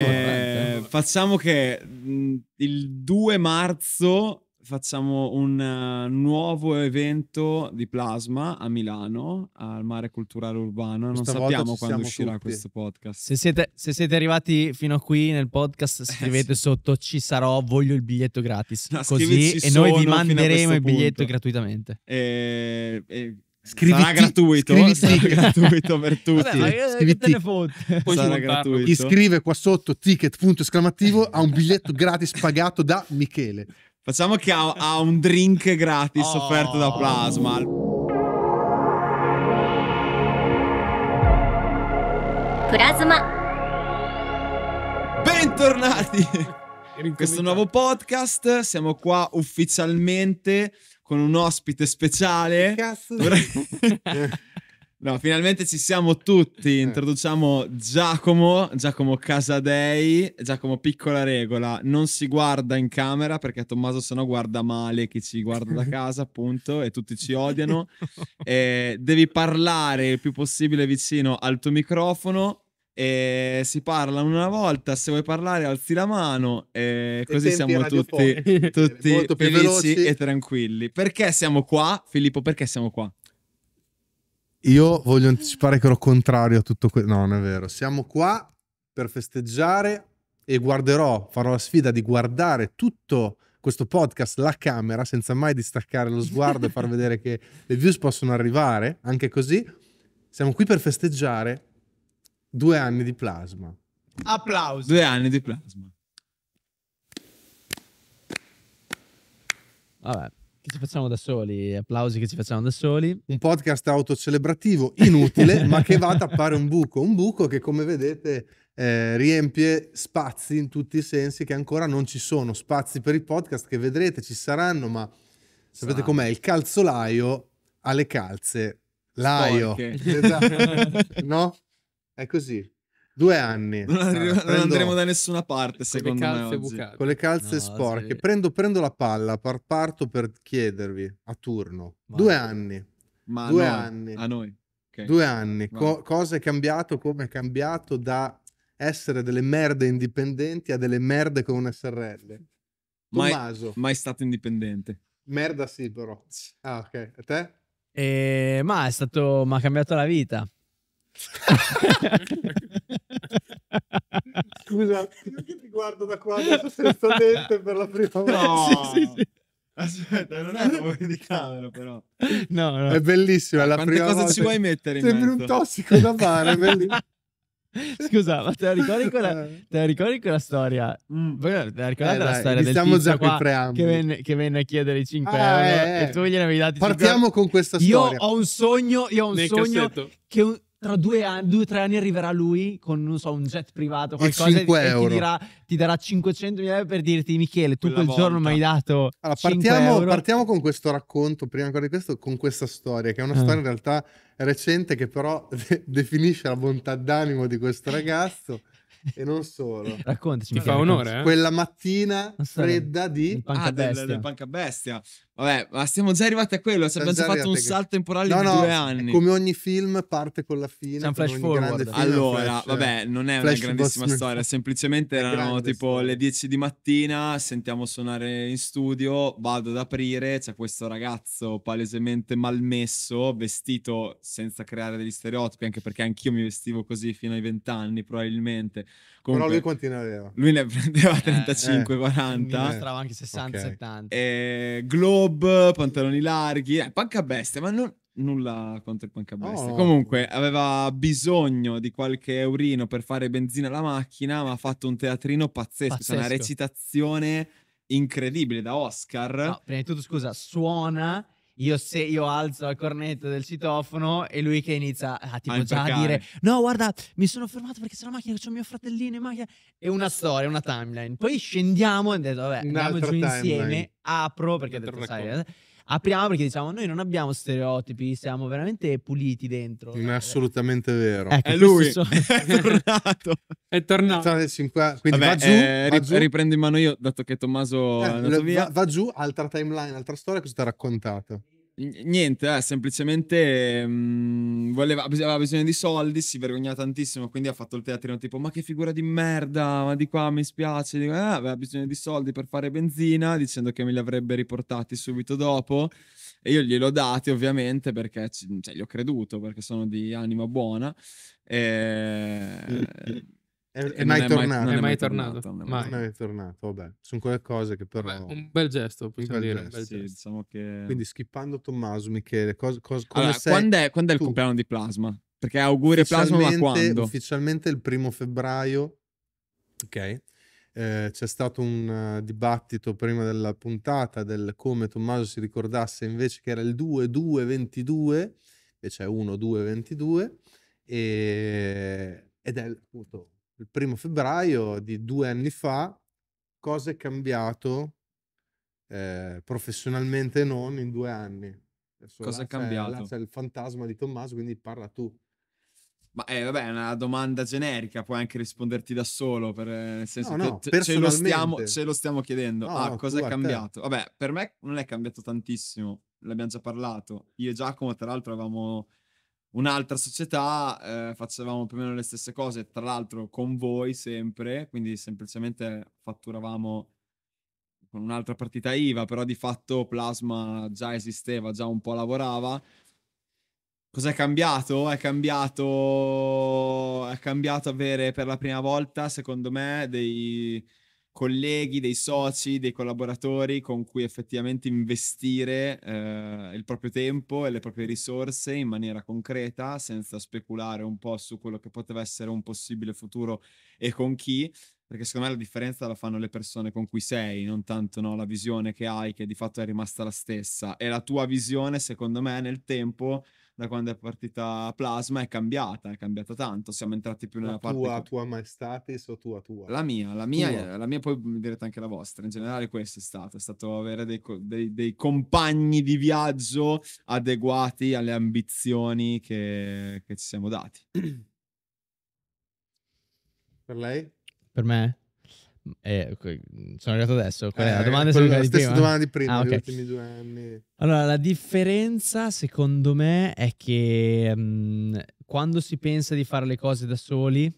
Eh, facciamo che mm, il 2 marzo facciamo un eh, nuovo evento di plasma a Milano, al Mare Culturale Urbano. Questa non sappiamo quando uscirà tutti. questo podcast. Se siete, se siete, arrivati fino a qui nel podcast, eh, scrivete eh, sì. sotto ci sarò, voglio il biglietto gratis. No, così e noi vi manderemo il biglietto punto. gratuitamente. E, e Scriviti, sarà gratuito, scriviti. sarà gratuito per tutti. Vabbè, scriviti. Sarà gratuito. Iscrive qua sotto ticket punto esclamativo a un biglietto gratis pagato da Michele. Facciamo che ha, ha un drink gratis oh. offerto da Plasma. Plasma. Bentornati in questo nuovo podcast. Siamo qua ufficialmente con un ospite speciale. no, finalmente ci siamo tutti. Eh. Introduciamo Giacomo, Giacomo Casadei, Giacomo Piccola Regola. Non si guarda in camera perché Tommaso se no guarda male chi ci guarda da casa, appunto, e tutti ci odiano. Eh, devi parlare il più possibile vicino al tuo microfono e si parla una volta, se vuoi parlare alzi la mano e così e siamo tutti, tutti felici e tranquilli. Perché siamo qua, Filippo? Perché siamo qua? Io voglio anticipare che ero contrario a tutto questo. No, non è vero. Siamo qua per festeggiare e guarderò, farò la sfida di guardare tutto questo podcast, la camera, senza mai distaccare lo sguardo e far vedere che le views possono arrivare, anche così. Siamo qui per festeggiare Due anni di plasma. Applausi. Due anni di plasma. Vabbè, che ci facciamo da soli, applausi che ci facciamo da soli. Un podcast autocelebrativo inutile, ma che va a tappare un buco. Un buco che, come vedete, eh, riempie spazi in tutti i sensi che ancora non ci sono. Spazi per i podcast che vedrete, ci saranno, ma sapete com'è? Il calzolaio alle calze. Laio. Esatto. no? È così. Due anni. Non, arri- ah, non andremo da nessuna parte, secondo me. Oggi. Con le calze no, sporche. Sì. Prendo, prendo, la palla, par- parto per chiedervi a turno. Ma... Due anni. Ma Due a anni. A noi. Okay. Due anni. Co- cosa è cambiato? Come è cambiato da essere delle merde indipendenti a delle merde con un SRL? Tommaso. Mai, mai stato indipendente. Merda sì, però. Ah, ok. E te? Eh, ma è stato... Mi ha cambiato la vita Scusa, io che ti guardo da qua senza dente per la prima volta. No. Sì, sì, sì. Aspetta, non è come di camera, però. No, no. È bellissima. La prima cosa volta... ci vuoi mettere? Sembri un tossico da fare, bellissimo. Scusa, ma te la ricordi quella, eh. te la ricordi quella storia? Mm. Te la ricordate eh, la dai, storia del già qua che venne, che, venne, a chiedere 5 ah, euro eh, e tu gliene avevi dati Partiamo con questa storia. Io ho un sogno, io ho un Nel sogno cassetto. che un, tra due o tre anni arriverà lui con non so, un jet privato qualcosa, e, e ti, dirà, ti, darà 500 mila per dirti Michele tu Quella quel volta. giorno mi hai dato allora, partiamo, partiamo, con questo racconto prima ancora di questo con questa storia che è una ah. storia in realtà recente che però de- definisce la bontà d'animo di questo ragazzo e non solo. Raccontaci. Ti fa onore. Eh? Quella mattina fredda di... panca ah, bestia. Del, del panca bestia. Vabbè, ma siamo già arrivati a quello. abbiamo già fatto un salto temporale no, di no, due anni. Come ogni film parte con la fine. C'è un flash forward. allora, flash, eh, vabbè, non è una grandissima Boston. storia. Semplicemente è erano tipo storia. le 10 di mattina. Sentiamo suonare in studio. Vado ad aprire. C'è questo ragazzo palesemente malmesso, vestito senza creare degli stereotipi, anche perché anch'io mi vestivo così fino ai 20 anni, probabilmente Comunque, Però lui quanti ne aveva? Lui ne prendeva 35, eh, 40. Ne mostrava anche 60, okay. 70. E eh, globe, pantaloni larghi, eh, panca bestia, ma non, nulla contro il panca bestia. Oh. Comunque aveva bisogno di qualche eurino per fare benzina alla macchina, ma ha fatto un teatrino pazzesco, pazzesco. una recitazione incredibile da Oscar. No, prima di tutto scusa, suona io, se, io alzo la cornetta del citofono e lui che inizia ah, tipo, a già a dire no guarda mi sono fermato perché c'è la macchina c'è mio fratellino in macchina è una storia una timeline poi scendiamo e ho detto vabbè andiamo giù timeline. insieme apro perché ho detto sai apriamo perché diciamo noi non abbiamo stereotipi, siamo veramente puliti dentro. Non è assolutamente vero. Ecco, è lui, sono... è tornato. è tornato. Quindi Vabbè, va, giù, eh, va giù, riprendo in mano io, dato che Tommaso eh, va, va giù, altra timeline, altra storia, cosa ti ha raccontato? Niente, eh, semplicemente mh, mm, voleva, aveva bisogno di soldi, si vergognava tantissimo, quindi ha fatto il teatrino tipo ma che figura di merda, ma di qua mi spiace, dico, eh, aveva bisogno di soldi per fare benzina, dicendo che me li avrebbe riportati subito dopo e io glielo dati ovviamente perché cioè, gli ho creduto, perché sono di anima buona. E... È, mai, tornato. Non è mai tornato. Non mai, tornato. Vabbè, sono quelle cose che però. Vabbè, un bel gesto, possiamo un bel dire. Gesto. Sì, diciamo che... Quindi, skippando Tommaso, Michele, cosa, cosa, allora, sei... quando, è, quando è il compleanno di Plasma? Perché auguri Plasma, ma quando? Ufficialmente il primo febbraio. Ok. Eh, c'è stato un uh, dibattito prima della puntata del come Tommaso si ricordasse invece che era il 2-2-22, invece è 1-2-22, e... ed è appunto il primo febbraio di due anni fa, cosa è cambiato eh, professionalmente non in due anni. Adesso cosa è cambiato? C'è, il fantasma di Tommaso, quindi parla tu. Ma eh, vabbè, è una domanda generica, puoi anche risponderti da solo, per, eh, nel senso no, che no, ce, lo stiamo, ce, lo stiamo, chiedendo. No, ah, cosa è cambiato? Vabbè, per me non è cambiato tantissimo, l'abbiamo già parlato. Io e Giacomo, tra l'altro, avevamo un'altra società, eh, facevamo più o meno le stesse cose, tra l'altro con voi sempre, quindi semplicemente fatturavamo con un'altra partita IVA, però di fatto Plasma già esisteva, già un po' lavorava. Cos'è cambiato? È cambiato, è cambiato avere per la prima volta, secondo me, dei, colleghi, dei soci, dei collaboratori con cui effettivamente investire eh, il proprio tempo e le proprie risorse in maniera concreta, senza speculare un po' su quello che poteva essere un possibile futuro e con chi, perché secondo me la differenza la fanno le persone con cui sei, non tanto no, la visione che hai, che di fatto è rimasta la stessa, e la tua visione, secondo me, nel tempo da quando è partita Plasma è cambiata, è cambiata tanto, siamo entrati più nella la parte... Tua, co- tua maestatis o tua, tua? La mia, la mia, la mia poi direte anche la vostra, in generale questo è stato, è stato avere dei, dei, dei compagni di viaggio adeguati alle ambizioni che, che ci siamo dati. Per lei? Per me? Eh, sono arrivato adesso. Qual la domanda? è la eh, stessa prima? domanda di prima, ah, okay. ultimi due anni. Allora, la differenza secondo me è che mh, mhmm, quando si pensa di fare le cose da soli,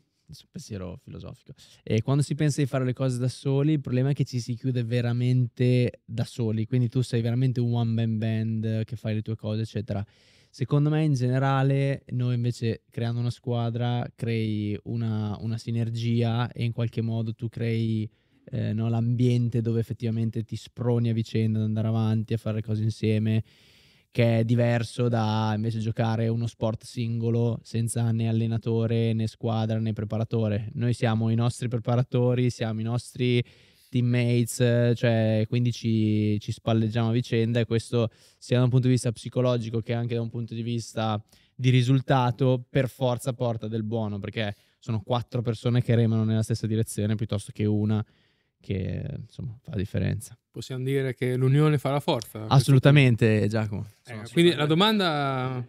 pensiero filosofico, e eh, quando si pensa di fare le cose da soli, il problema è che ci si chiude veramente da soli, quindi tu sei veramente un one man band che fai le tue cose, eccetera. Secondo me in generale noi invece creando una squadra crei una, una sinergia e in qualche modo tu crei eh, no, l'ambiente dove effettivamente ti sproni a vicenda ad andare avanti, a fare le cose insieme, che è diverso da invece giocare uno sport singolo senza né allenatore né squadra né preparatore. Noi siamo i nostri preparatori, siamo i nostri teammates, eh, cioè quindi ci, ci spalleggiamo a vicenda e questo sia da un punto di vista psicologico che anche da un punto di vista di risultato per forza porta del buono perché sono quattro persone che remano nella stessa direzione piuttosto che una che insomma fa la differenza. Possiamo dire che l'unione fa la forza? Assolutamente Giacomo. Eh, quindi la domanda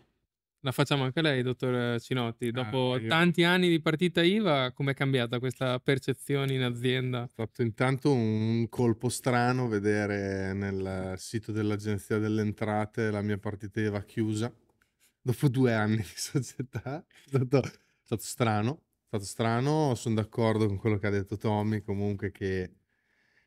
la facciamo anche lei, dottor Cinotti. Ah, dopo ah, io... tanti anni di partita IVA, com'è cambiata questa percezione in azienda? È stato intanto un colpo strano vedere nel sito dell'Agenzia delle Entrate la mia partita IVA chiusa dopo due anni di società. È stato, è stato strano, è stato strano. Sono d'accordo con quello che ha detto Tommy, comunque che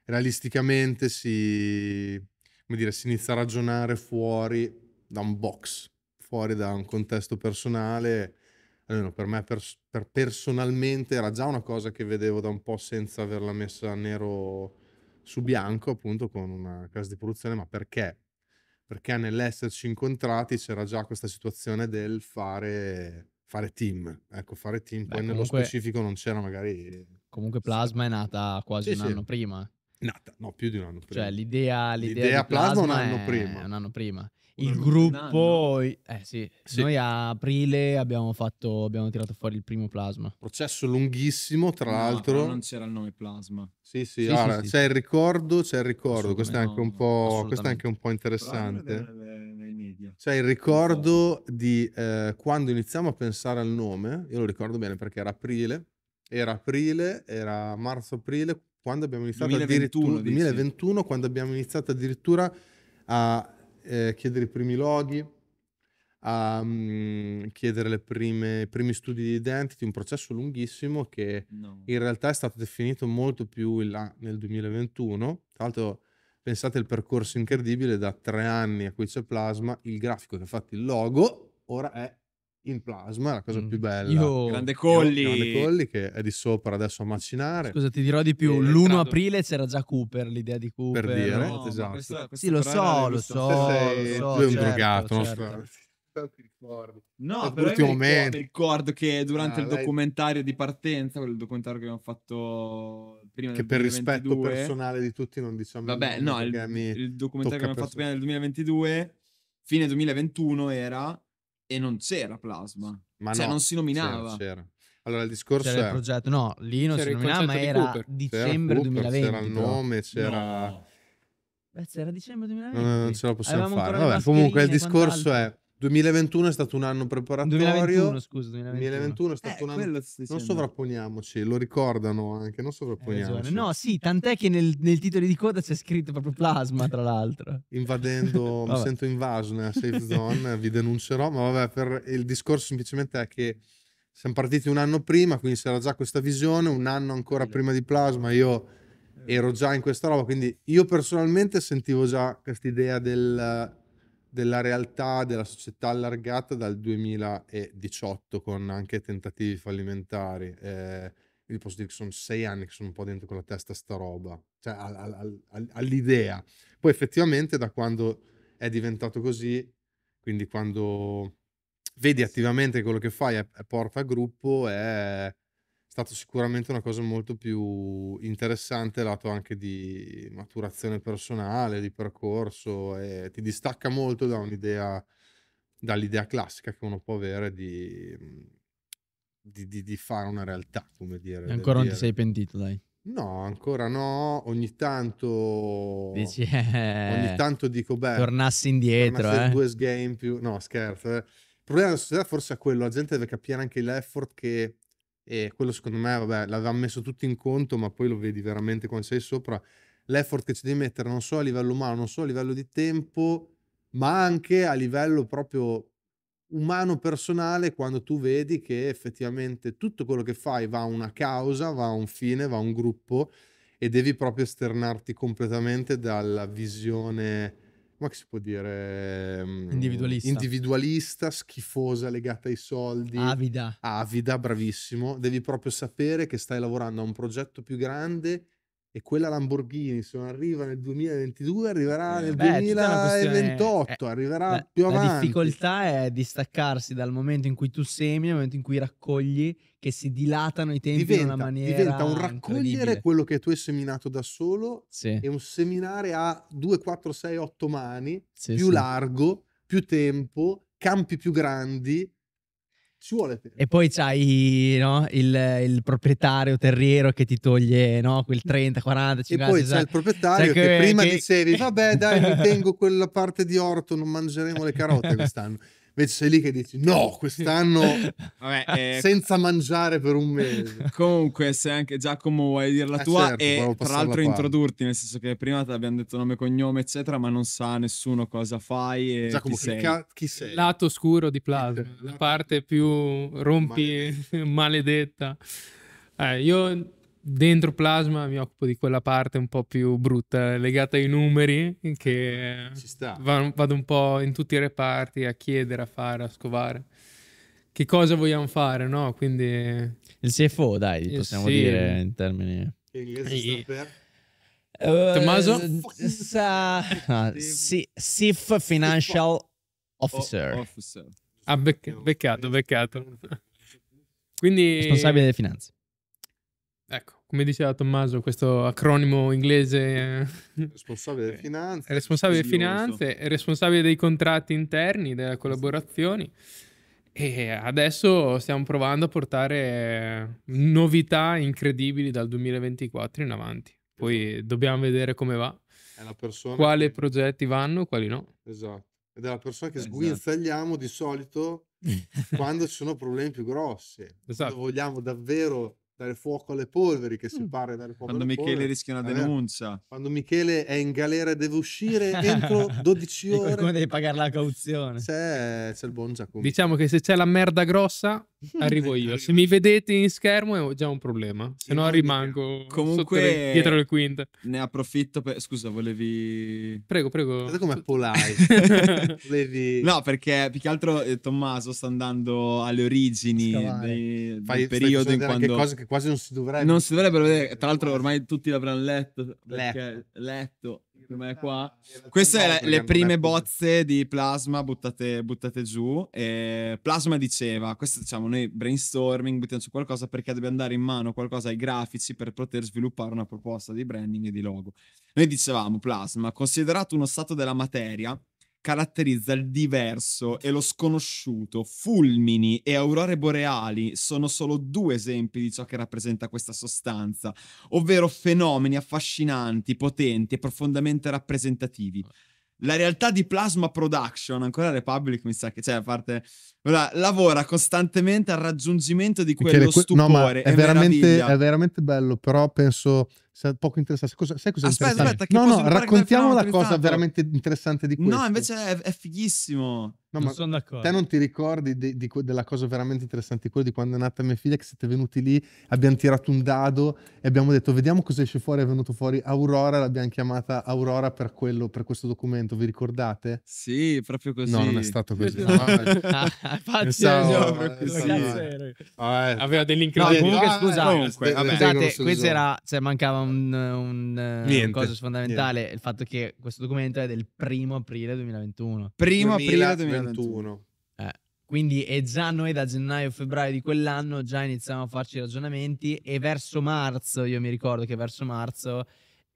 realisticamente si, dire, si inizia a ragionare fuori da un box fuori da un contesto personale, almeno per me pers- per personalmente era già una cosa che vedevo da un po' senza averla messa nero su bianco, appunto con una casa di produzione, ma perché? Perché nell'esserci incontrati c'era già questa situazione del fare, fare team, ecco, fare team, Beh, poi comunque, nello specifico non c'era magari... Comunque Plasma è nata quasi sì, un sì. anno prima. Nata, no, più di un anno cioè, prima. Cioè l'idea, l'idea, l'idea Plasma, plasma un anno prima. Un anno prima il gruppo. Eh sì. sì. Noi a aprile abbiamo, fatto, abbiamo tirato fuori il primo plasma. Processo lunghissimo, tra no, l'altro. Non c'era il nome plasma. Sì, sì, sì, allora, sì c'è il ricordo, c'è il ricordo. Questo è, anche un po', questo è anche un po' interessante. C'è il ricordo di eh, quando iniziamo a pensare al nome. Io lo ricordo bene perché era aprile. Era aprile, era marzo-aprile, quando abbiamo iniziato 2021, addirittura. 2021, quando abbiamo iniziato addirittura a eh, chiedere i primi loghi, a um, ehm, chiedere prime, i primi studi di identity, un processo lunghissimo che no. in realtà è stato definito molto più in là nel 2021. Tra l'altro pensate al percorso incredibile da tre anni a cui c'è Plasma, il grafico che ha fatto il logo, ora è in plasma, la cosa mm. più bella. Io... Grande Colli. Io, grande Colli che è di sopra adesso a macinare. Scusa, ti dirò di più, l'1 entrato... aprile c'era già Cooper, l'idea di Cooper. Per dire, no, esatto. Questa, questa sì, lo so, lo so, lo so. Lui è un certo, drogato, certo. non so certo. tanti ricordi. No, però io momento. ricordo che durante ah, il lei... documentario di partenza, quel documentario che abbiamo fatto prima Che per 2022, rispetto personale di tutti non diciamo... Vabbè, no, il, il documentario che abbiamo fatto prima del 2022, fine 2021 era e non c'era Plasma. Ma cioè, no, non si nominava. C'era, c'era. Allora il discorso c'era è... il progetto, no, lì non c'era si nominava, ma di era Cooper. dicembre Cooper, 2020. C'era il nome, c'era... No. Beh, c'era dicembre 2020. No, eh, non ce la possiamo Avevamo fare. Vabbè, comunque il discorso è 2021 è stato un anno preparatorio. 2021, scusa, 2021. 2021 è stato eh, un anno. Non sovrapponiamoci, lo ricordano anche, non sovrapponiamoci. Eh, no, sì, tant'è che nel, nel, titolo di coda c'è scritto proprio plasma, tra l'altro. Invadendo, mi sento invaso nella safe zone, vi denuncerò, ma vabbè, per il discorso semplicemente è che siamo partiti un anno prima, quindi c'era già questa visione, un anno ancora prima di plasma, io ero già in questa roba, quindi io personalmente sentivo già questa idea del della realtà della società allargata dal 2018 con anche tentativi fallimentari. Eh, quindi posso dire che sono sei anni che sono un po' dentro con la testa sta roba, cioè al, al, al, all'idea. Poi effettivamente da quando è diventato così, quindi quando vedi eh attivamente quello che fai è, è porta a gruppo, è stato sicuramente una cosa molto più interessante, lato anche di maturazione personale, di percorso, e ti distacca molto da un'idea, dall'idea classica che uno può avere di, di, di- di fare una realtà, come dire. ancora non ti sei pentito, dai. No, ancora no, ogni tanto... Dici, eh, Ogni tanto dico, beh, tornassi indietro, tornasse eh. due sgame più. No, scherzo. eh. Il problema della società forse è quello, la gente deve capire anche l'effort che e quello secondo me vabbè, l'avevamo messo tutto in conto, ma poi lo vedi veramente quando sei sopra, l'effort che ci devi mettere non solo a livello umano, non solo a livello di tempo, ma anche a livello proprio umano personale quando tu vedi che effettivamente tutto quello che fai va a una causa, va a un fine, va a un gruppo e devi proprio esternarti completamente dalla visione come si può dire? Mm, individualista. Individualista, schifosa, legata ai soldi. Avida. Avida, bravissimo. Devi proprio sapere che stai lavorando a un progetto più grande e quella Lamborghini se non arriva nel 2022 arriverà eh, nel Beh, 2028 è, eh, arriverà la, più avanti la difficoltà è distaccarsi dal momento in cui tu semi al momento in cui raccogli che si dilatano i tempi diventa, in una maniera diventa un raccogliere quello che tu hai seminato da solo sì. e un seminare a 2, 4, 6, 8 mani sì, più sì. largo, più tempo campi più grandi ci vuole tempo. E poi c'hai no, il, il, proprietario terriero che ti toglie no, quel 30, 40, 50. E poi c'è il proprietario che, che, prima che... dicevi, vabbè dai, mi tengo quella parte di orto, non mangeremo le carote quest'anno. Invece sei lì che dici no, quest'anno Vabbè, eh, senza mangiare per un mese. Comunque, se anche Giacomo vuoi dire la eh tua certo, e tra l'altro introdurti, nel senso che prima ti abbiamo detto nome, e cognome, eccetera, ma non sa nessuno cosa fai e Giacomo, chi, sei. Ca- chi sei. Lato scuro di Plasma, la parte più rompi maledetta. maledetta. Eh, io dentro Plasma mi occupo di quella parte un po' più brutta, legata ai numeri, che eh, Ci sta. vado un po' in tutti i reparti a chiedere, a fare, a scovare. Che cosa vogliamo fare, no? Quindi... Il CFO, dai, eh, possiamo sì. dire in termini... Inglese sta per... Uh, Tommaso? Sa... No, Financial Officer. officer. Ah, beccato, beccato. Quindi... Responsabile delle finanze. Ecco, come diceva Tommaso, questo acronimo inglese... Eh, responsabile delle eh, finanze. responsabile delle finanze, è responsabile dei contratti interni, delle collaborazioni. E adesso stiamo provando a portare novità incredibili dal 2024 in avanti. Poi esatto. dobbiamo vedere come va, quali che... progetti vanno, quali no. Esatto. Ed è la persona che esatto. sguinzagliamo di solito quando ci sono problemi più grossi. Esatto. Quando vogliamo davvero dare fuoco alle polveri che si mm. parla dare fuoco quando Michele polveri. rischia una eh, denuncia quando Michele è in galera e deve uscire entro 12 ore come devi pagare la cauzione c'è, c'è il buon Giacomo diciamo che se c'è la merda grossa Arrivo io. Se mi vedete in schermo è già un problema. Se no rimango Comunque, dietro le quinte. Ne approfitto per... Scusa, volevi... Prego, prego. Guarda come polite. volevi... No, perché più che altro eh, Tommaso sta andando alle origini dei, Fai, del periodo in quando... cose che quasi non si dovrebbero... Non si dovrebbero vedere. Tra l'altro ormai tutti l'avranno letto. Letto. letto secondo me qua. Queste sono le, prime bozze di Plasma buttate, buttate giù. E Plasma diceva, questo diciamo noi brainstorming, buttiamo su qualcosa perché dobbiamo dare in mano qualcosa ai grafici per poter sviluppare una proposta di branding e di logo. Noi dicevamo, Plasma, considerato uno stato della materia, caratterizza il diverso e lo sconosciuto. Fulmini e aurore boreali sono solo due esempi di ciò che rappresenta questa sostanza, ovvero fenomeni affascinanti, potenti e profondamente rappresentativi la realtà di Plasma Production, ancora Republic mi sa che, cioè, a parte... Ora, lavora costantemente al raggiungimento di quello que- stupore. No, è, veramente, è, veramente, bello, però penso sia poco interessante. Cosa, sai cosa aspetta, aspetta, no, no, raccontiamo la cosa veramente interessante di questo. No, invece è, è fighissimo. No, non ma sono d'accordo. Te non ti ricordi di, di, della cosa veramente interessante, quello di quando è nata mia figlia, che siete venuti lì, abbiamo tirato un dado e abbiamo detto vediamo cosa esce fuori, è venuto fuori Aurora, l'abbiamo chiamata Aurora per, quello, per questo documento, vi ricordate? Sì, proprio così. No, non è stato così. no, ah, eh, così. Ah, eh. Aveva dell'incredibile. No, ah, comunque, scusa, comunque, vabbè, scusate, questo era, cioè, mancava un, un, un eh, cosa fondamentale, Niente. il fatto che questo documento è del primo aprile 2021. Primo 2000, aprile 2021. 2021. Eh. Quindi e già noi da gennaio febbraio di quell'anno già iniziamo a farci ragionamenti e verso marzo, io mi ricordo che verso marzo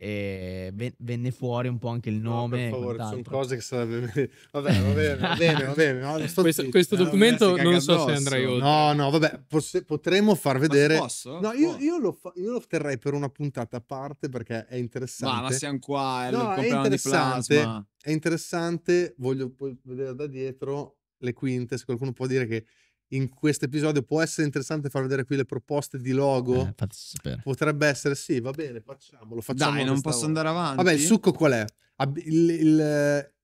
e venne fuori un po' anche il nome. No, per favore, sono cose che sarebbe. Vabbè, va bene, va bene, va bene. No, questo, zitto, questo eh, documento non so se andrei oltre. No, no, vabbè, poss- potremmo far vedere. Posso? No, io, io, lo fa- io, lo terrei per una puntata a parte perché è interessante. Ma, ma siamo qua, è, no, è interessante. È interessante, voglio vedere da dietro le quinte, se qualcuno può dire che in questo episodio può essere interessante far vedere qui le proposte di logo. Eh, Potrebbe essere, sì, va bene, facciamolo. facciamolo Dai, non posso volta. andare avanti. Vabbè, il succo qual è? Il, il, eh,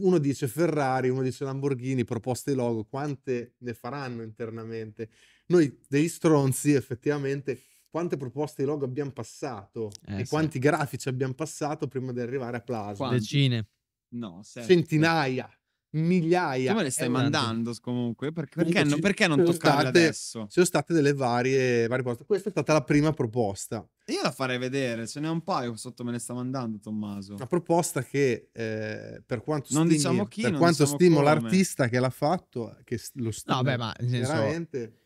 uno dice Ferrari, uno dice Lamborghini, proposte di logo, quante ne faranno internamente? Noi degli stronzi effettivamente quante proposte di logo abbiamo passato eh, e sì. quanti grafici abbiamo passato prima di arrivare a Plasma? Decine. No, sempre. centinaia migliaia. Come le stai mandando comunque? Perché, perché, ci, perché non toccarle state, adesso? sono state delle varie, varie proposte. Questa è stata la prima proposta. Io la farei vedere, ce n'è un paio sotto me ne sta mandando Tommaso. Una proposta che eh, per quanto non stimi, diciamo chi, per quanto diciamo stimo come. l'artista che l'ha fatto, che lo stimo no, beh, ma, veramente... Senso,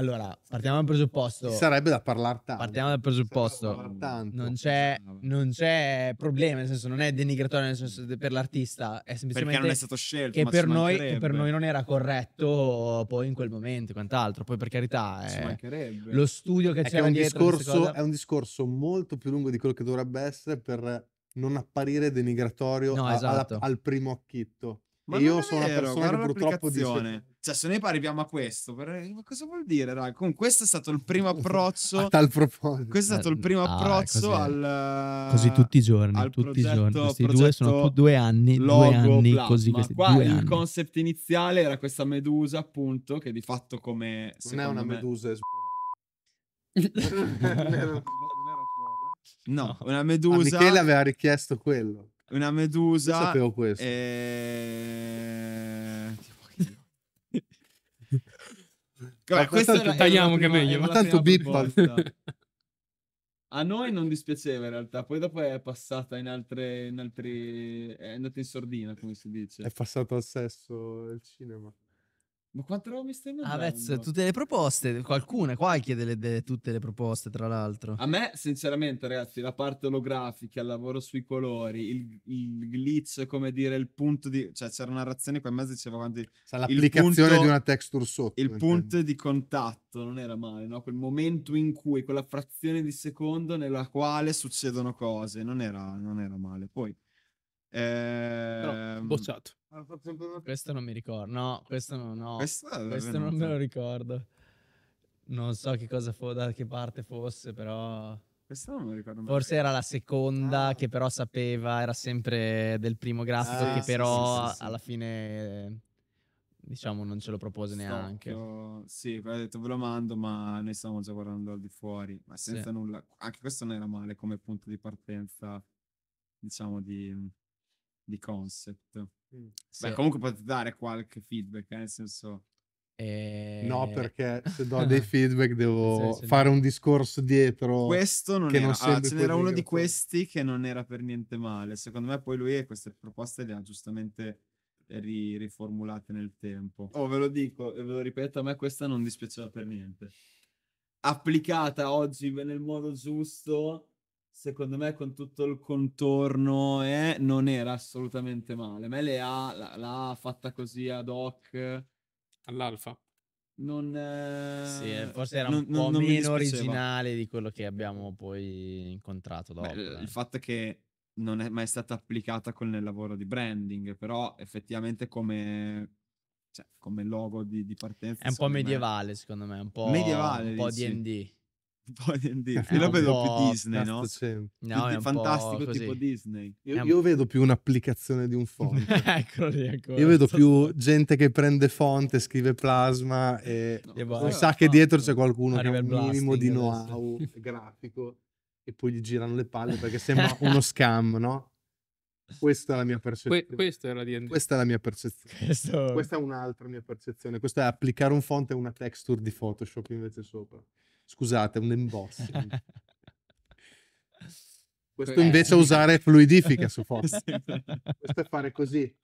allora, partiamo dal presupposto. Ci sarebbe da parlare tanto. Partiamo dal presupposto. Da non, c'è, non c'è problema, nel senso, non è denigratorio senso, per l'artista, è semplicemente. Perché non è stato scelto. Che, per noi, che per noi non era corretto poi in quel momento, quant'altro. Poi, per carità, è, eh, lo studio che c'è dietro. Discorso, è un discorso molto più lungo di quello che dovrebbe essere per non apparire denigratorio no, a, esatto. alla, al primo acchitto. Ma e io sono vero, una persona che purtroppo dice... Cioè, se noi arriviamo a questo, ma cosa vuol dire, raga? Comunque, questo è stato il primo approccio. a tal proposito. Questo è stato il eh, primo ah, approccio ah, così. al. Così tutti i giorni. Tutti progetto, i giorni. Questi due sono due anni. Logo, due anni plasma. così. Questi, Qua il anni. concept iniziale era questa medusa, appunto, che di fatto come. Non è una medusa, è No, una medusa. Ah, Michele aveva richiesto quello una medusa. Io sapevo questo. E... Vabbè, questo tanto, tagliamo prima, che è meglio. Ma tanto bippa. A noi non dispiaceva in realtà, poi dopo è passata in altre, in altri... è andata in sordina, come si dice. È passato al sesso il cinema. Ma quante robe stai ah, mandando? Ah, beh, tutte le proposte, qualcuna, qualche delle, delle, tutte le proposte, tra l'altro. A me, sinceramente, ragazzi, la parte olografica, il lavoro sui colori, il, il glitch, come dire, il punto di... Cioè, c'era una razione qua in mezzo diceva quanti... Cioè, l'applicazione punto, di una texture sotto. Il punto di contatto, non era male, no? Quel momento in cui, quella frazione di secondo nella quale succedono cose, non era, non era male. Poi... Eh... No, bocciato. Ah, questo non mi ricordo. No, questo no. no. Questo, questo non me lo ricordo. Non so che cosa fu, da che parte fosse, però. Questo non me lo ricordo. Forse era la seconda, ah. che però sapeva, era sempre del primo grafico, ah, che però sì, sì, sì, alla fine. Diciamo, non ce lo propose Stocchio. neanche. Sì, ha detto ve lo mando, ma noi stavamo già guardando al di fuori, ma senza nulla. Anche questo non era male come punto di partenza, diciamo, di di concept. Mm. Sì. Beh, comunque potete dare qualche feedback, eh, nel senso... E... Eh, no, perché se do dei feedback devo sì, fare un discorso dietro. Questo non era. Non ah, ce n'era uno di questi che non era per niente male. Secondo me poi lui queste proposte le ha giustamente ri- riformulate nel tempo. Oh, ve lo dico e ve lo ripeto, a me questa non dispiaceva per niente. Applicata oggi nel modo giusto secondo me con tutto il contorno eh, non era assolutamente male. Mele ha l'ha fatta così ad hoc all'alfa. Non, eh... sì, eh, forse era un po' non, meno originale di quello che abbiamo poi incontrato dopo. Beh, eh. Il fatto è che non è mai stata applicata con il lavoro di branding, però effettivamente come, cioè, come logo di, di, partenza... È un po' medievale, me. secondo me, un po', medievale, un po' DD. Io la vedo più Disney, no? No, è fantastico tipo Disney. Io, io, vedo più un'applicazione di un font. Eccolo lì ancora. Io vedo più gente che prende font e scrive plasma e no, sa che dietro c'è qualcuno Arriva che ha un minimo di know-how grafico e poi gli girano le palle perché sembra uno scam, no? Questa è la mia percezione. Que questa era di Questa è la mia percezione. Questo... Questa è un'altra mia percezione. Questa è applicare un font e una texture di Photoshop invece sopra. Scusate, un embossing. Questo invece eh. usare fluidifica su Photoshop. Questo è fare così.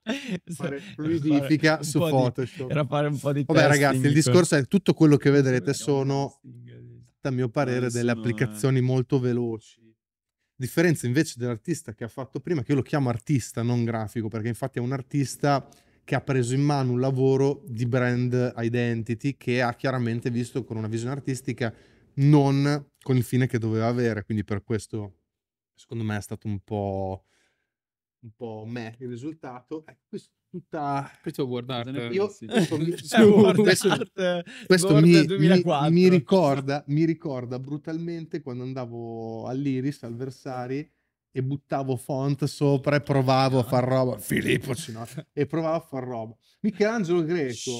Fare fluidifica su Photoshop. Di, era fare un po' di Vabbè ragazzi, il discorso è tutto quello che vedrete sono, eh. a mio parere, delle eh, applicazioni molto veloci. Differenza invece dell'artista che ha fatto prima, che io lo chiamo artista, non grafico, perché infatti è un artista che ha preso in mano un lavoro di brand identity che ha chiaramente visto con una visione artistica non con il fine che doveva avere. Quindi per questo, secondo me, è stato un po', un po me il risultato. Ecco, questo tutta questo guardate io questo, mi, questo, questo mi, mi, mi, ricorda mi ricorda brutalmente quando andavo all'Iris al Versari e buttavo font sopra e provavo a far roba. Filippo Cinotti e provavo a far roba. Michelangelo Greco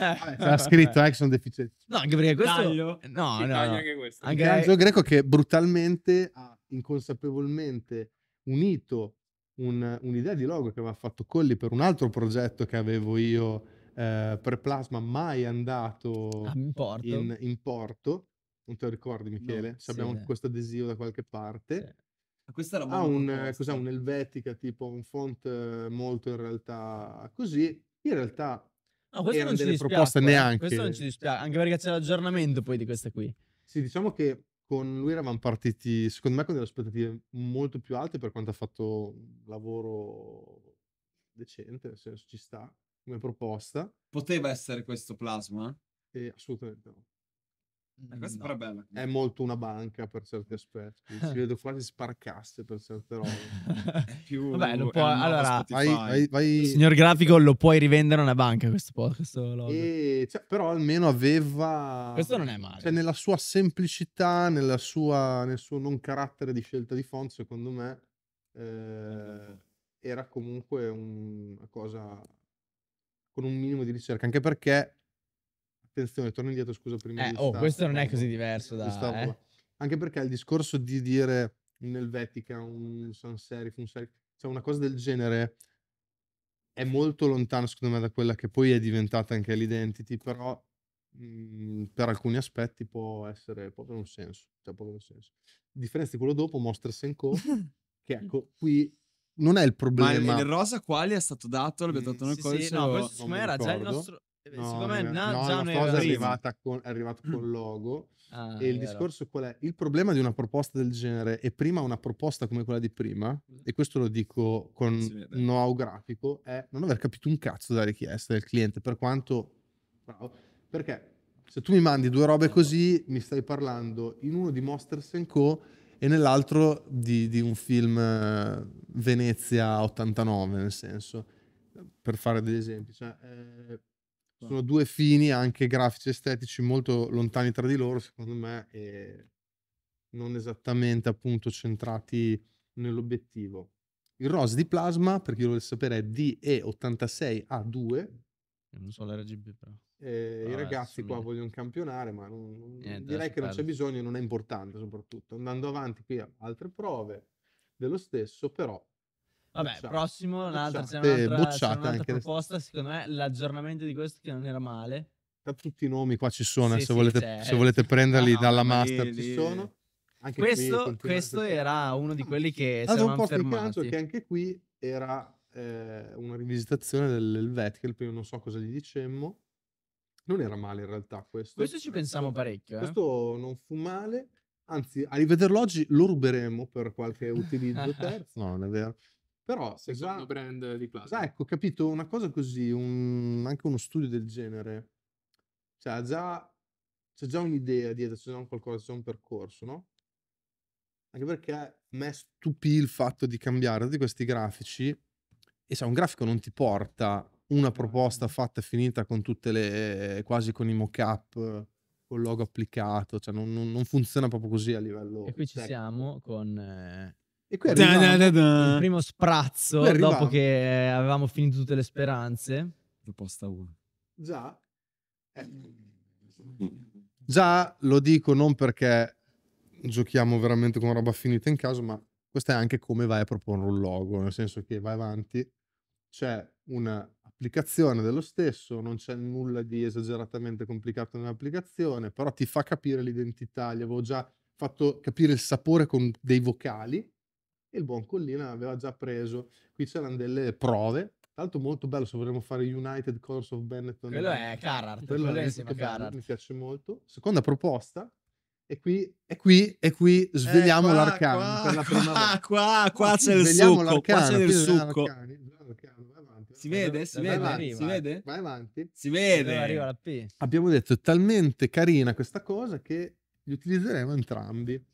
ha scritto eh, sono Deficiency. No, anche perché questo. Taglio. No, no, Anche questo. Anche Michelangelo Greco che brutalmente ha inconsapevolmente unito un'idea di logo che aveva fatto Colli per un altro progetto che avevo io eh, per Plasma, mai andato ah, in, porto. In, in, porto. Non te lo ricordi, Michele? No, sì, abbiamo questo adesivo da qualche parte. Sì questa era ha un, cos'è, un Helvetica, tipo un font eh, molto in realtà così. In realtà no, questo erano non delle dispiace, proposte neanche. Questo non ci dispiace, anche perché c'è l'aggiornamento poi di questa qui. Sì, diciamo che con lui eravamo partiti, secondo me, con delle aspettative molto più alte per quanto ha fatto un lavoro decente, nel senso ci sta come proposta. Poteva essere questo plasma? Eh, assolutamente no. Eh, no. bello. È molto una banca per certi aspetti. Ci vedo quasi sparcasse per certe robe. più Vabbè, lo può, allora, vai, vai, vai. signor grafico, lo puoi rivendere a una banca questo podcast. E, cioè, però almeno aveva. Questo non è male. Cioè, nella sua semplicità, nella sua, nel suo non carattere di scelta di font, secondo me, eh, era comunque un, una cosa con un minimo di ricerca. Anche perché Attenzione, torno indietro, scusa, prima eh, di Oh, questo non è così diverso da... Stav, eh? Anche perché il discorso di dire un Helvetica, un Sans Serif, un Serif, cioè una cosa del genere è molto lontano secondo me da quella che poi è diventata anche l'identity, però mhmm, per alcuni aspetti può essere, può avere un senso, cioè può avere un senso. a Differenza di quello dopo, Monsters and Co, che ecco, qui non è il problema. Ma il rosa quali è stato dato? L'abbiamo dato noi mm, sì, Sì, no, questo era già il nostro... Eh no, Secondo me no, già è arrivata con, è arrivato col logo. Ah, e il vero. discorso qual è? Il problema di una proposta del genere è prima una proposta come quella di prima, mm. e questo lo dico con know-how grafico, è non aver capito un cazzo della richiesta del cliente, per quanto... Bravo. Perché se tu mi mandi due robe così, mi stai parlando in uno di Monsters Co. e nell'altro di, di un film eh, Venezia 89, nel senso, per fare degli esempi. Cioè, eh, sono due fini anche grafici estetici molto lontani tra di loro, secondo me, e non esattamente appunto centrati nell'obiettivo. Il ROS di plasma, per chi lo vuole sapere, è DE86A2. Non so l'RGB però. Eh, I ragazzi qua vogliono campionare, ma non, Niente, direi che non c'è bisogno, non è importante soprattutto. Andando avanti qui altre prove dello stesso, però Vabbè, Bucciata. prossimo, un'altra, c'è un'altra, c'è un'altra anche proposta, secondo me l'aggiornamento di questo che non era male. tutti i nomi qua ci sono, eh, sì, se, sì, volete, se, volete, prenderli ah, no, dalla master lì, ci sono. Anche questo, questo era uno di ah, quelli che ah, siamo fermati. Un che anche qui era eh, una rivisitazione dell'Elvetica, primo non so cosa gli dicemmo. Non era male in realtà questo. Questo ci pensiamo parecchio. Eh? Questo non fu male, anzi a rivederlo oggi lo ruberemo per qualche utilizzo terzo. no, non è vero. Però secondo già, brand di plastica. ecco, capito, una cosa così, un, anche uno studio del genere, cioè già, c'è già un'idea dietro, c'è già un qualcosa, c'è un percorso, no? Anche perché a me stupì il fatto di cambiare tutti questi grafici e se un grafico non ti porta una proposta fatta e finita con tutte le quasi con i mock-up col logo applicato, cioè non, non, non funziona proprio così a livello. E qui ci tecnico. siamo con eh, e qui arriva il primo sprazzo dopo che avevamo finito tutte le speranze. Proposta 1. Già. Eh. Già lo dico non perché giochiamo veramente con roba finita in caso, ma questo è anche come vai a proporre un logo, nel senso che vai avanti, c'è un'applicazione dello stesso, non c'è nulla di esageratamente complicato nell'applicazione, però ti fa capire l'identità, gli avevo già fatto capire il sapore con dei vocali e il buon Collina aveva già preso. Qui c'erano delle prove, Tanto molto bello se vorremmo fare United Course of Benetton. Quello è Carrart, quello è Carrart. mi piace molto. Seconda proposta, e qui, e qui, e qui svegliamo eh, qua, l'arcano qua, per la prima qua, qua, qua, c'è il succo, qua c'è il succo. Si vede? Si vede? si vede? Vai avanti. Si vede. Arriva la P. Abbiamo detto è talmente carina questa cosa che li utilizzeremo entrambi.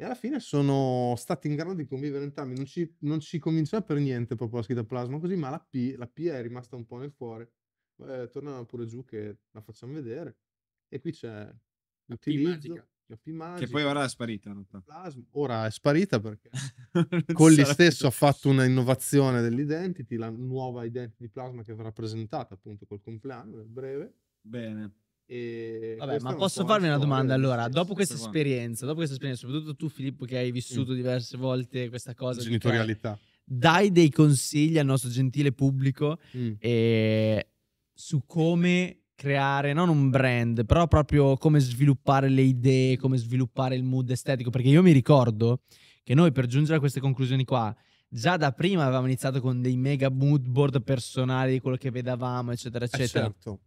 E alla fine sono stati in grado di convivere entrambi, non ci, non ci convinceva per niente proprio la scheda plasma così, ma la P, la P è rimasta un po' nel cuore. Eh, torniamo pure giù che la facciamo vedere. E qui c'è la P Magica, che poi ora è sparita. Ora è sparita perché Colli stesso ha fatto un'innovazione dell'identity, la nuova identity plasma che verrà presentata appunto col compleanno nel breve. Bene. E Vabbè, ma posso farmi una domanda eh, allora? Dopo questa esperienza, dopo questa esperienza, soprattutto tu, Filippo, che hai vissuto mm. diverse volte questa cosa, genitorialità, dai dei consigli al nostro gentile pubblico mm. eh, su come creare non un brand, però proprio come sviluppare le idee, come sviluppare il mood estetico. Perché io mi ricordo che noi per giungere a queste conclusioni qua già da prima avevamo iniziato con dei mega mood board personali di quello che vedevamo, eccetera, eh, eccetera. Eh certo.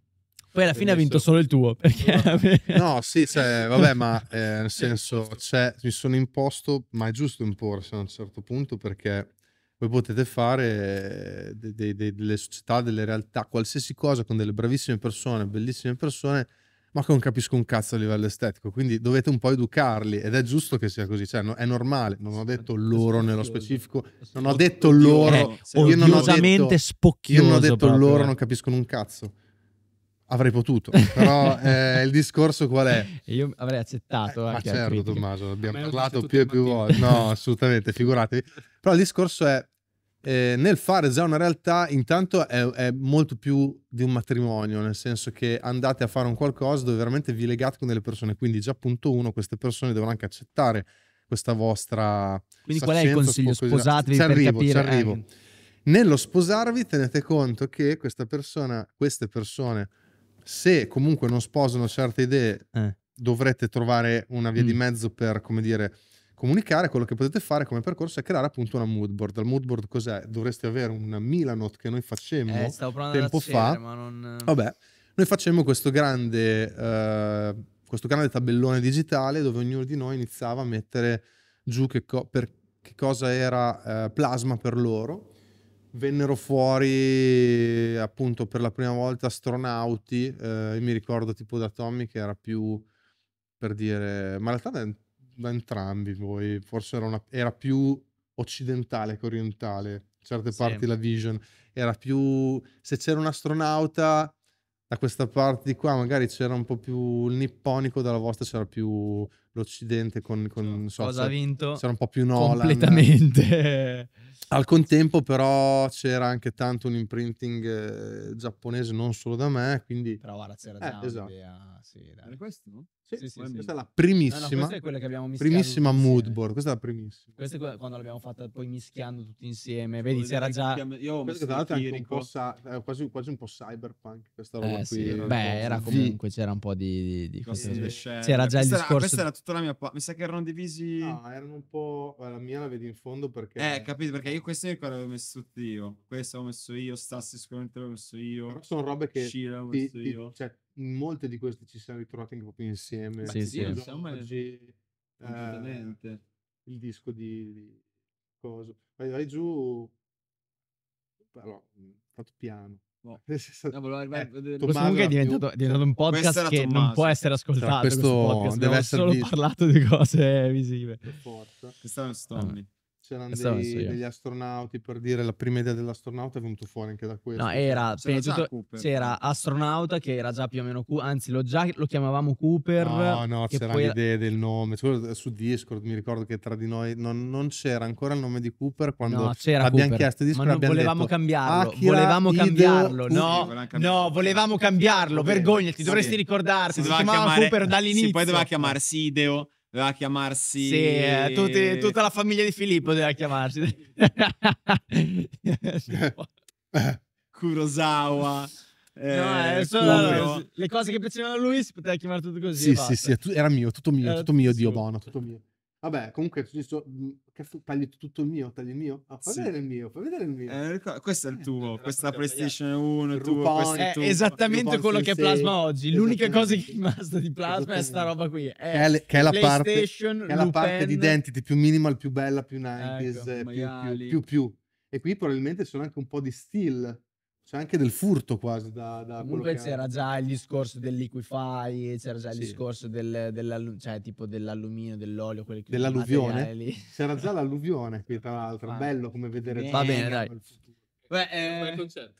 Poi alla fine ha vinto solo il tuo. Perché... No, sì, cioè, vabbè, ma eh, nel senso, cioè, mi sono imposto, ma è giusto imporsi a un certo punto perché voi potete fare eh, de de de delle società, delle realtà, qualsiasi cosa con delle bravissime persone, bellissime persone, ma che non capisco un cazzo a livello estetico. Quindi dovete un po' educarli ed è giusto che sia così, cioè no, è normale. Non ho detto loro nello specifico, non ho detto loro. Eh, io non ho detto, io non ho detto loro, non eh. capiscono un cazzo. Avrei potuto, però eh, il discorso qual è? Io avrei accettato. Eh, ma certo, Tommaso, abbiamo parlato più e più volte. No, assolutamente, figuratevi. Però il discorso è, eh, nel fare già una realtà, intanto è, è, molto più di un matrimonio, nel senso che andate a fare un qualcosa dove veramente vi legate con delle persone, quindi già punto uno, queste persone devono anche accettare questa vostra... Quindi qual è il consiglio? Sposatevi per arrivo, capire... arrivo. Eh. Nello sposarvi tenete conto che questa persona, queste persone se comunque non sposano certe idee, eh. dovrete trovare una via mm. di mezzo per, come dire, comunicare. Quello che potete fare come percorso è creare appunto una mood board. Il mood board cos'è? Dovreste avere una Milanot che noi facemmo eh, stavo tempo fa. Ma non... Eh. Vabbè, noi facemmo questo grande, eh, questo grande tabellone digitale dove ognuno di noi iniziava a mettere giù che, co- per, che cosa era eh, plasma per loro vennero fuori appunto per la prima volta astronauti, eh, io mi ricordo tipo da Tommy che era più per dire, ma in realtà da, da entrambi voi, forse era, una, era, più occidentale che orientale, certe parti sì. la vision, era più, se c'era un astronauta da questa parte di qua magari c'era un po' più il nipponico, dalla vostra c'era più l'Occidente con, con cioè, so, cosa ha vinto c'era un po' più Nolan completamente al contempo però c'era anche tanto un imprinting eh, giapponese non solo da me quindi però guarda c'era eh, già esatto. un'idea sì, questo no? Sì, questa sì. è la primissima. No, no, è quella che abbiamo Primissima mood board, questa è la primissima. Questa è quando l'abbiamo fatta poi mischiando tutti insieme. Vedi, c'era già. Io ho questa tra l'altro è un po' sa... Eh, quasi, quasi, un po' cyberpunk. Questa roba eh, qui. Era Beh, era comunque c'era un po' di. di, di cose c'era già il discorso. Era, questa era tutta la mia. Pa- mi sa che erano divisi. No, erano un po'. Eh, la mia la vedi in fondo perché. Eh, capito perché io questa mi ricordo l'avevo messo io. Questa avevo messo io. Stassi sicuramente l'avevo messo io. Però sono robe che. Scila, l'avevo messo io. Cioè, in molte di queste ci siamo ritrovati anche proprio insieme. Sì, sì, insomma, oggi, eh, il disco di, di cosa. Vai, vai giù, però fatto mhmm, piano. Boh. No. No, eh, Tommaso, è diventato, è diventato, un oh, podcast che non può essere cioè, ascoltato. Cioè, questo, questo deve essere solo parlato di cose visive. Per forza. Questo è un Stoney. Ah. C'erano dei, degli astronauti, per dire, la prima idea dell'astronauta è venuto fuori anche da questo. No, era, c'era, tutto, Cooper. c'era astronauta che era già più o meno, Cooper, anzi lo, già, lo chiamavamo Cooper. No, no, c'era poi... l'idea del nome, su Discord mi ricordo che tra di noi non, non, c'era ancora il nome di Cooper quando no, c'era abbiamo Cooper. chiesto Discord. Ma volevamo detto, cambiarlo, Akira volevamo cambiarlo, Ideo no, no, volevamo cambiarlo, vergognati, sì. dovresti ricordarti, si, si chiamava chiamare, Cooper dall'inizio. Si poi doveva chiamarsi Ideo doveva chiamarsi... Sì, eh, tutti, tutta la famiglia di Filippo doveva chiamarsi. Kurosawa. Eh, no, eh, solo, le cose che piacevano a lui si poteva chiamare tutto così. Sì, sì, sì, era mio, tutto mio, era tutto mio, Dio buono, tutto mio. Vabbè, comunque so, mhmm, che f- tagli tutto il mio, tagli il mio. Ah, fa sì. vedere il mio, fa vedere il mio. Eh, questo è il eh, tuo, eh, questa PlayStation 1, il tuo, questo è eh, il tuo. esattamente Rupon quello che è Plasma oggi. L'unica cosa che è rimasta di Plasma è sta roba qui. È che, è che, è la parte, Lupin. che è la parte di Identity più minimal, più bella, più 90s, ecco, eh, più, più, più, più. E qui probabilmente sono anche un po' di steel c'è anche del furto quasi da, da comunque c'era già il discorso del liquify c'era già il sì. discorso del, dell'allu- cioè, tipo dell'alluminio dell'olio dell'alluvione c'era già l'alluvione qui tra l'altro ah. bello come vedere va bene dai Beh, eh...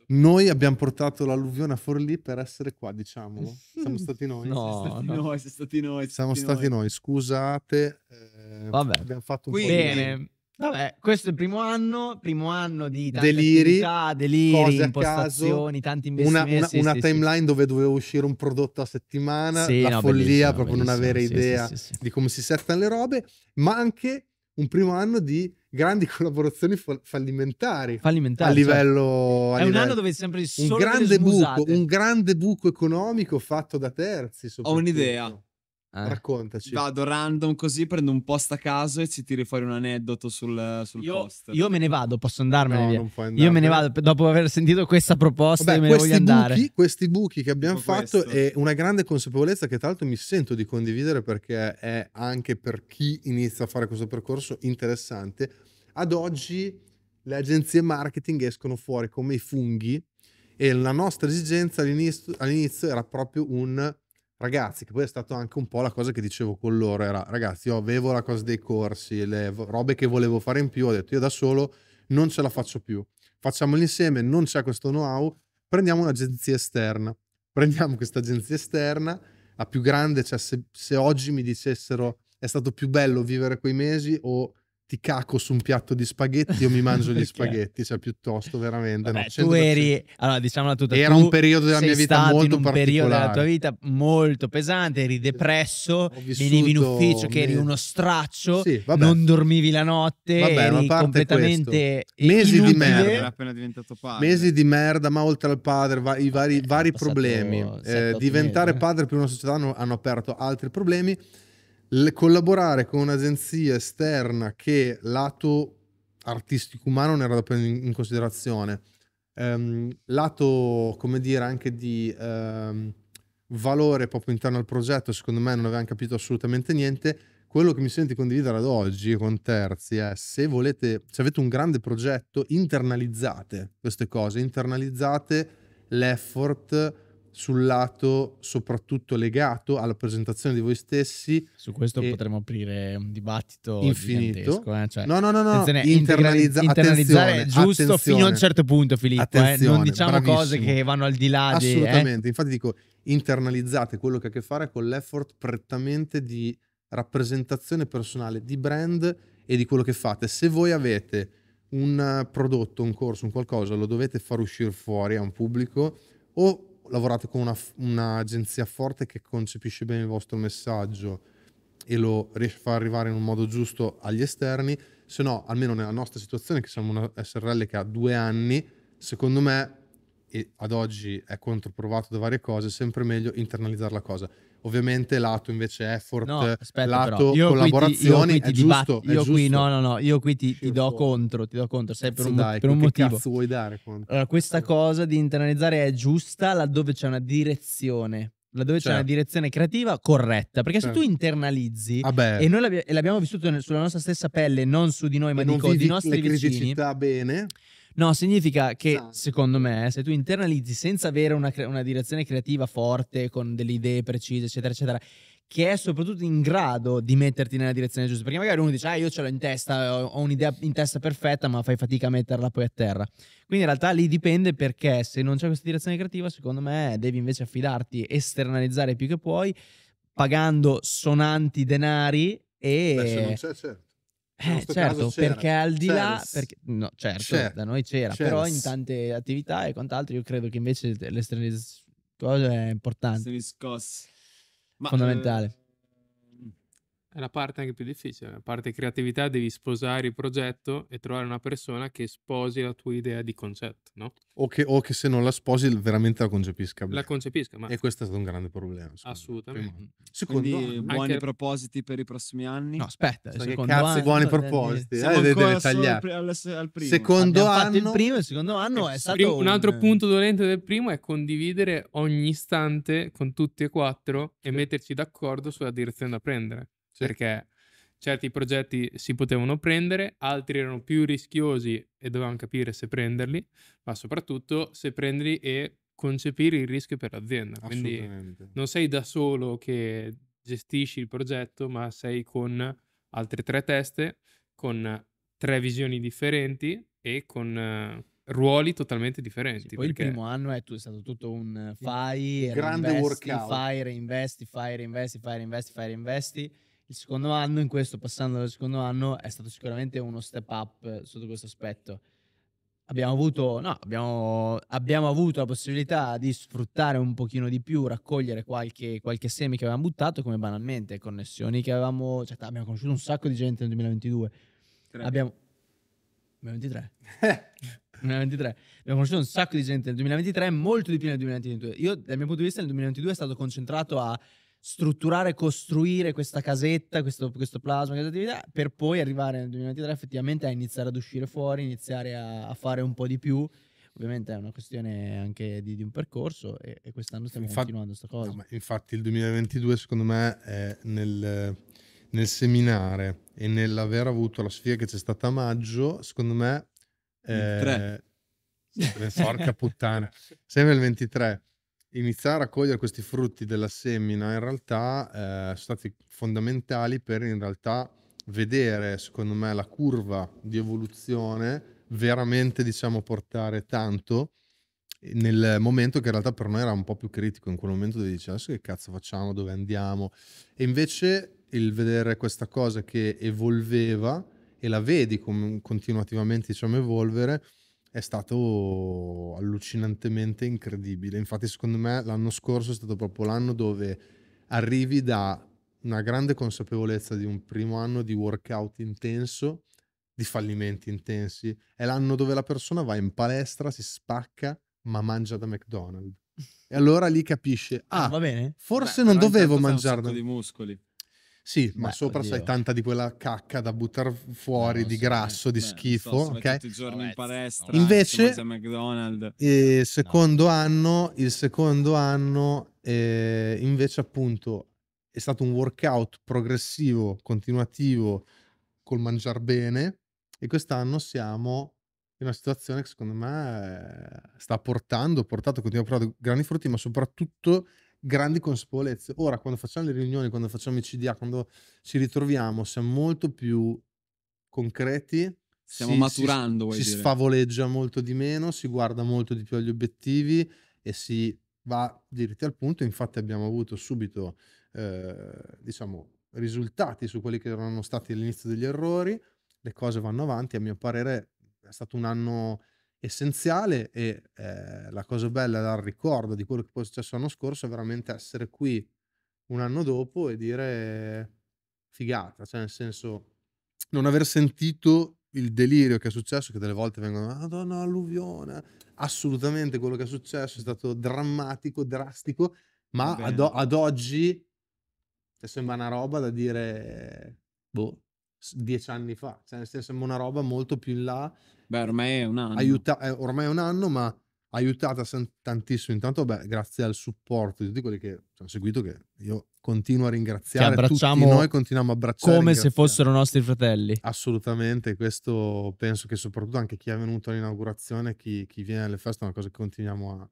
Noi abbiamo portato l'alluvione a Forlì per essere qua, diciamo. Siamo stati noi. No, siamo stati no. stati noi. Siamo stati noi, noi. scusate. Eh, Vabbè. Abbiamo fatto un Qui, po' bene. Di... Vabbè, questo è il primo anno, primo anno di tante deliri, attività, deliri, impostazioni, caso, tanti investimenti. Una, una, una sì, timeline sì, dove doveva uscire un prodotto a settimana, sì, la no, follia, proprio non avere idea di come si settano le robe, ma anche un primo anno di grandi collaborazioni fallimentari, fallimentari a certo. livello cioè, a è livello. un anno dove sempre solo un grande buco un grande buco economico fatto da terzi ho un'idea eh. Raccontaci. Vado random così, prendo un post a caso e ci tiri fuori un aneddoto sul, sul io, post. Io me ne vado, posso andarmene no, Io me ne vado dopo aver sentito questa proposta Vabbè, me ne voglio andare. questi buchi che abbiamo tipo fatto questo. è una grande consapevolezza che tra l'altro mi sento di condividere perché è anche per chi inizia a fare questo percorso interessante. Ad oggi le agenzie marketing escono fuori come i funghi e la nostra esigenza all'inizio, all'inizio era proprio un ragazzi, che poi è stata anche un po' la cosa che dicevo con loro, era ragazzi, io avevo la cosa dei corsi, le robe che volevo fare in più, ho detto io da solo non ce la faccio più, facciamoli insieme, non c'è questo know-how, prendiamo un'agenzia esterna, prendiamo questa agenzia esterna, la più grande, cioè se, se oggi mi dicessero è stato più bello vivere quei mesi o ti caco su un piatto di spaghetti, io mi mangio gli spaghetti, cioè piuttosto veramente. Vabbè, no, tu eri, allora diciamola tutta, era un periodo della mia vita molto un periodo della tua vita molto pesante, eri depresso, venivi in ufficio che eri uno straccio, sì, non dormivi la notte, vabbè, eri completamente mesi inutile. di merda, appena diventato padre. Mesi di merda, ma oltre al padre va, i vari, eh, vari problemi. Eh, diventare mesi, padre per una società hanno, hanno aperto altri problemi collaborare con un'agenzia esterna che lato artistico umano non era da prendere in, considerazione, ehm, lato come dire anche di ehm, valore proprio interno al progetto, secondo me non avevano capito assolutamente niente. Quello che mi sento di condividere ad oggi con terzi è se volete, se avete un grande progetto, internalizzate queste cose, internalizzate l'effort sul lato soprattutto legato alla presentazione di voi stessi. Su questo potremmo aprire un dibattito infinito. Eh? Cioè, no, no, no, no. Internalizzare, internalizzare giusto attenzione. fino a un certo punto, Filippo. Eh? Non diciamo bravissimo. cose che vanno al di là di... Eh. Assolutamente, eh? infatti dico internalizzate quello che ha a che fare con l'effort prettamente di rappresentazione personale di brand e di quello che fate. Se voi avete un prodotto, un corso, un qualcosa, lo dovete far uscire fuori a un pubblico o lavorate con una, un'agenzia forte che concepisce bene il vostro messaggio e lo riesce a far arrivare in un modo giusto agli esterni, se no, almeno nella nostra situazione, che siamo una SRL che ha due anni, secondo me, e ad oggi è controprovato da varie cose, è sempre meglio internalizzare la cosa. Ovviamente lato invece effort, no, aspetta, lato però. collaborazioni, ti, io è giusto, bat- è io giusto. qui no, no, no, io qui ti, ti do contro, ti do contro, sai per un, dai, per un che motivo. cazzo vuoi dare? Allora, questa cosa di internalizzare è giusta laddove c'è una direzione laddove certo. c'è una certo. direzione creativa corretta. Perché certo. se tu certo. internalizzi, Vabbè. Ah, e noi l'abbiamo vissuto sulla nostra stessa pelle, non su di noi, ma e dico di nostri le vicini. criticità bene. No, significa che, no. Esatto. secondo me, se tu internalizzi senza avere una, cre- una direzione creativa forte, con delle idee precise, eccetera, eccetera, che è soprattutto in grado di metterti nella direzione giusta. Perché magari uno dice, ah, io ce l'ho in testa, ho un'idea in testa perfetta, ma fai fatica a metterla poi a terra. Quindi in realtà lì dipende perché se non c'è questa direzione creativa, secondo me devi invece affidarti, esternalizzare più che puoi, pagando sonanti denari e... Beh, se non c'è, certo. Eh, certo, perché al di là, perché, no, certo, c'era. da noi c'era, c'era, però in tante attività e quant'altro io credo che invece le cose è importante. è Fondamentale. Eh, è la parte anche più difficile, la parte creatività devi sposare il progetto e trovare una persona che sposi la tua idea di concetto, no? O che, o che se non la sposi veramente la concepisca. La concepisca, ma... E questo è stato un grande problema. Assolutamente. Prima. Mm-hmm. Secondo Quindi, anche... buoni propositi per i prossimi anni? No, aspetta, so secondo cazzo, anno, buoni propositi. Siamo eh, deve tagliare. Al, al primo. Secondo Abbiamo anno... il primo e secondo anno eh, è stato... Primo, un altro punto dolente del primo è condividere ogni istante con tutti e quattro e metterci d'accordo sulla direzione da prendere sì. perché certi progetti si potevano prendere, altri erano più rischiosi e dovevamo capire se prenderli, ma soprattutto se prenderli e concepire il rischio per l'azienda. Quindi non sei da solo che gestisci il progetto, ma sei con altre tre teste, con tre visioni differenti e con eh, ruoli totalmente differenti. Sì, poi perché... il primo anno è, tu, è stato tutto un eh, fai, grande reinvesti, workout. fai, reinvesti, fai, reinvesti, fai, reinvesti, fai, reinvesti il secondo anno, in questo passando dal secondo anno, è stato sicuramente uno step up sotto questo aspetto. Abbiamo avuto, no, abbiamo, abbiamo avuto la possibilità di sfruttare un pochino di più, raccogliere qualche, qualche semi che avevamo buttato, come banalmente connessioni che avevamo, cioè, abbiamo conosciuto un sacco di gente nel 2022. Tre. Abbiamo... 2023. 2023. Abbiamo conosciuto un sacco di gente nel 2023, molto di più nel 2022. Io, dal mio punto di vista, nel 2022 è stato concentrato a strutturare, costruire questa casetta, questo, questo plasma, questa attività, per poi arrivare nel 2023 effettivamente a iniziare ad uscire fuori, iniziare a, a fare un po' di più. Ovviamente è una questione anche di, di un percorso e, e quest'anno stiamo infatti, continuando questa cosa. No, infatti il 2022 secondo me è nel, nel seminare e nell'aver avuto la sfiga che c'è stata a maggio, secondo me... Il eh, Porca puttana, sempre il 23 iniziare a raccogliere questi frutti della semina in realtà eh, sono stati fondamentali per in realtà vedere, secondo me, la curva di evoluzione veramente, diciamo, portare tanto eh, nel momento che in realtà per noi era un po' più critico, in quel momento dove dici adesso che cazzo facciamo, dove andiamo? E invece il vedere questa cosa che evolveva e la vedi continuativamente, diciamo, evolvere, è stato allucinantemente incredibile. Infatti, secondo me, l'anno scorso è stato proprio l'anno dove arrivi da una grande consapevolezza di un primo anno di workout intenso, di fallimenti intensi. È l'anno dove la persona va in palestra, si spacca, ma mangia da McDonald's. E allora lì capisce, ah, ah va bene. forse Beh, non dovevo mangiarne. di muscoli. Sì, ma sopra oddio. tanta di quella cacca da buttare fuori, no, di grasso, beh, di schifo. So, okay? Tutti i giorni in palestra, invece, eh, secondo no. anno, il secondo anno, eh, invece, appunto, è stato un workout progressivo, continuativo, col mangiar bene. E quest'anno siamo in una situazione che secondo me eh, sta portando, portato, continua a portare grandi frutti, ma soprattutto grandi consapevolezze. Ora, quando facciamo le riunioni, quando facciamo i CDA, quando ci ritroviamo, siamo molto più concreti. Stiamo si, maturando, si, si sfavoleggia molto di meno, si guarda molto di più agli obiettivi e si va diritti al punto. Infatti abbiamo avuto subito, eh, diciamo, risultati su quelli che erano stati all'inizio degli errori. Le cose vanno avanti, a mio parere è stato un anno essenziale e eh, la cosa bella dal ricordo di quello che poi è successo l'anno scorso è veramente essere qui un anno dopo e dire figata, cioè nel senso non aver sentito il delirio che è successo, che delle volte vengono, madonna, alluvione, assolutamente quello che è successo è stato drammatico, drastico, ma ad, ad, oggi cioè, sembra una roba da dire, boh, dieci anni fa, cioè nel senso una roba molto più in là. Beh, ormai è un anno. Aiuta- eh, ormai è un anno, ma aiutata tantissimo. Intanto, beh, grazie al supporto di tutti quelli che ci hanno seguito, che io continuo a ringraziare. tutti noi continuiamo a abbracciare. Come se fossero nostri fratelli. Assolutamente, questo penso che soprattutto anche chi è venuto all'inaugurazione, chi, chi viene alle feste, è una cosa che continuiamo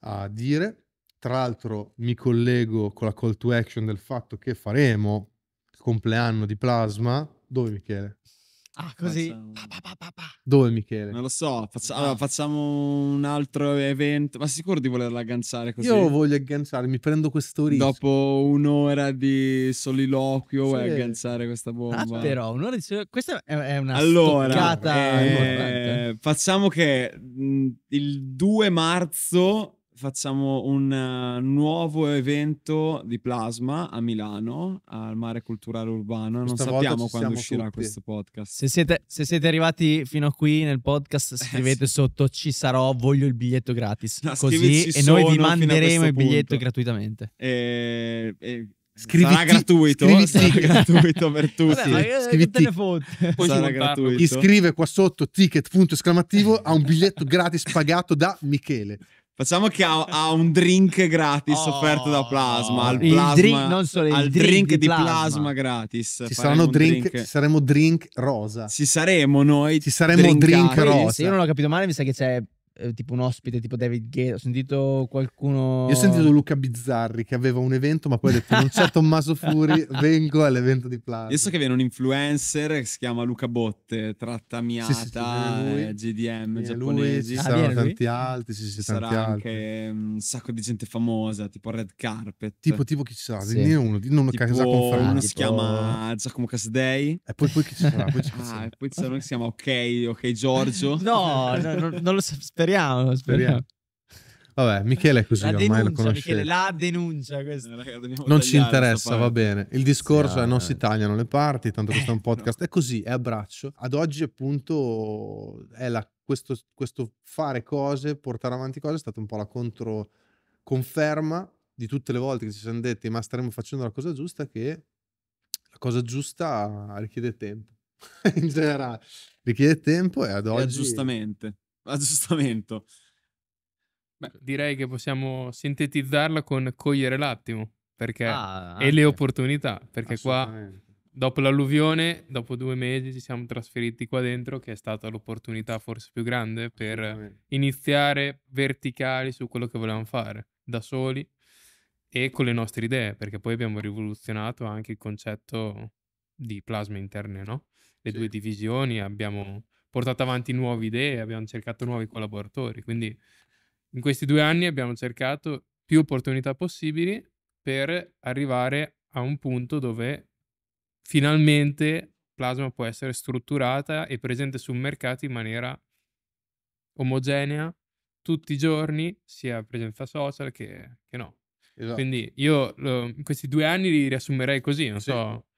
a, a dire. Tra l'altro mi collego con la call to action del fatto che faremo il compleanno di Plasma dove Michele? Ah, così. Facciamo... Pa, pa, pa, Dove Michele? Non lo so, faccia... Ah. allora, facciamo un altro evento. Ma sicuro di volerla agganciare così? Io voglio agganciare, mi prendo questo rischio. Dopo un'ora di soliloquio sì. vuoi agganciare questa bomba? Ah, però un'ora di soliloquio... Questa è una allora, eh, Facciamo che il 2 marzo facciamo un uh, nuovo evento di plasma a Milano, al Mare Culturale Urbano. Questa non sappiamo quando uscirà tutti. questo podcast. Se siete, se siete, arrivati fino a qui nel podcast, eh, scrivete eh, sì. sotto ci sarò, voglio il biglietto gratis. No, così e noi vi manderemo il biglietto punto. gratuitamente. E, e... Scriviti, sarà gratuito, scriviti. sarà gratuito per tutti. Vabbè, scriviti. Poi sarà gratuito. Iscrive qua sotto ticket punto esclamativo a un biglietto gratis pagato da Michele. Facciamo che ha, ha, un drink gratis oh, offerto da oh. Plasma. Al plasma, drink, non solo al drink, drink, di Plasma, plasma gratis. Ci saranno drink, drink, Ci saremo drink rosa. Ci saremo noi. Ci saremo drink, drink rosa. Se io non ho capito male, mi sa che c'è eh, tipo un ospite tipo David Gay. ho sentito qualcuno... Io ho sentito Luca Bizzarri che aveva un evento ma poi ha detto non c'è Tommaso Furi, vengo all'evento di Plaza. Adesso che viene un influencer che si chiama Luca Botte, tratta Miata, sì, sì, eh, GDM viene giapponesi. Lui, ci ah, tanti altri, sì, sì, sarà anche mm, un sacco di gente famosa, tipo Red Carpet. Tipo, tipo chi ci sarà? Sì. Ne uno, non lo casa Uno si chiama Giacomo Casdei. E poi, poi chi ci sarà? Poi ci ah, sarà. ah, poi ci uno che si chiama Ok, Ok Giorgio. no, no, no non lo sapevo speriamo, speriamo. Vabbè, Michele è così, la ormai denuncia, lo conoscete. Michele, la denuncia questa. Eh, raga, non ci interessa, va bene. Il discorso sì, è non si eh. tagliano le parti, tanto questo eh, è un podcast. No. È così, è abbraccio. Ad oggi appunto è la, questo, questo fare cose, portare avanti cose, è stata un po' la controconferma di tutte le volte che ci siamo detti ma staremo facendo la cosa giusta che la cosa giusta richiede tempo. In generale, richiede tempo e ad oggi... E aggiustamente aggiustamento. Beh, direi che possiamo sintetizzarla con cogliere l'attimo perché, ah, e le opportunità, perché qua dopo l'alluvione, dopo due mesi ci siamo trasferiti qua dentro che è stata l'opportunità forse più grande per iniziare verticali su quello che volevamo fare da soli e con le nostre idee, perché poi abbiamo rivoluzionato anche il concetto di plasma interne, no? Le sì. due divisioni, abbiamo portato avanti nuove idee, abbiamo cercato nuovi collaboratori. Quindi in questi due anni abbiamo cercato più opportunità possibili per arrivare a un punto dove finalmente Plasma può essere strutturata e presente sul mercato in maniera omogenea tutti i giorni, sia presenza social che, che no. Esatto. Quindi io lo, questi due anni li riassumerei così, non sì. so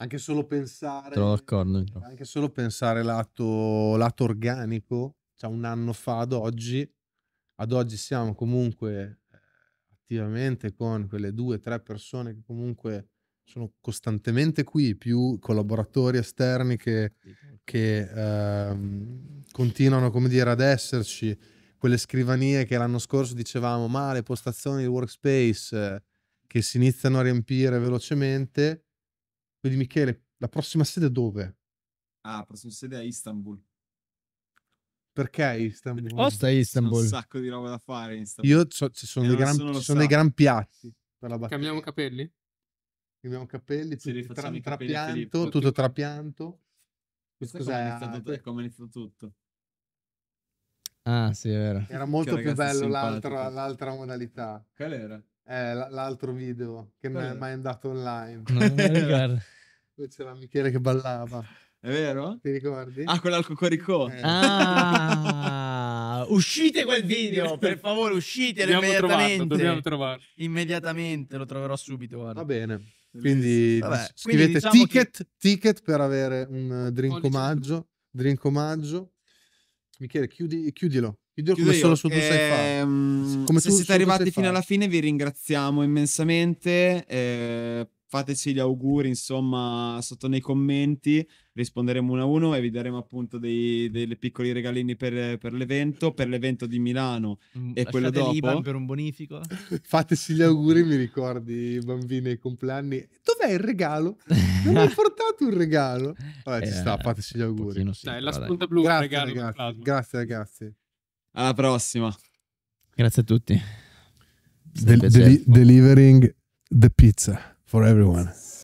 anche solo pensare... Sono d'accordo. Anche solo pensare lato, lato organico, cioè un anno fa ad oggi, ad oggi siamo comunque eh, attivamente con quelle due o tre persone che comunque sono costantemente qui, più collaboratori esterni che, che ehm, continuano, come dire, ad esserci, quelle scrivanie che l'anno scorso dicevamo, ma le postazioni di workspace eh, che si iniziano a riempire velocemente, quindi Michele, la prossima sede dove? Ah, la prossima sede è a Istanbul. Perché Istanbul? Posta Istanbul. C'è un sacco di roba da fare Istanbul. Io so, ci sono, eh, dei gran, ci sono dei gran, piatti. Cambiamo capelli? Cambiamo capelli, tutti tra, capelli trapianto, Filippo, tutto trapianto. Questo cos'è? È come iniziato tutto. Ah, sì, è vero. Era molto più bello l'altra, modalità. Qual era? Eh, l'altro video che non è mai andato online. Non esatto. Poi c'era Michele che ballava. È vero? Ti ricordi? Ah, quello al Cocoricò. Eh. Ah, uscite quel video, per favore, uscite dobbiamo immediatamente. Trovarlo, dobbiamo trovarlo. Immediatamente, lo troverò subito. Guarda. Va bene. Quindi Vabbè, scrivete diciamo ticket, che... ticket per avere un eh, drink omaggio. Drink omaggio. Michele, chiudi, chiudilo. Chiudo come solo su tu sai ehm, Come se tu, siete arrivati fino alla fine vi ringraziamo immensamente. Eh, fateci gli auguri, insomma, sotto nei commenti. Risponderemo uno a uno e vi daremo appunto dei, dei piccoli regalini per, per, l'evento, per l'evento di Milano mm, e quello dopo. per un bonifico. Fateci gli auguri, mi ricordi, bambini ai compleanni. Dov'è il regalo? Non mi hai portato un regalo? Vabbè, eh, ci sta, fateci gli auguri. Sì, dai, la spunta blu, grazie, regalo, ragazzi, grazie ragazzi. Alla prossima. Grazie a tutti. Del- del- delivering the pizza for everyone.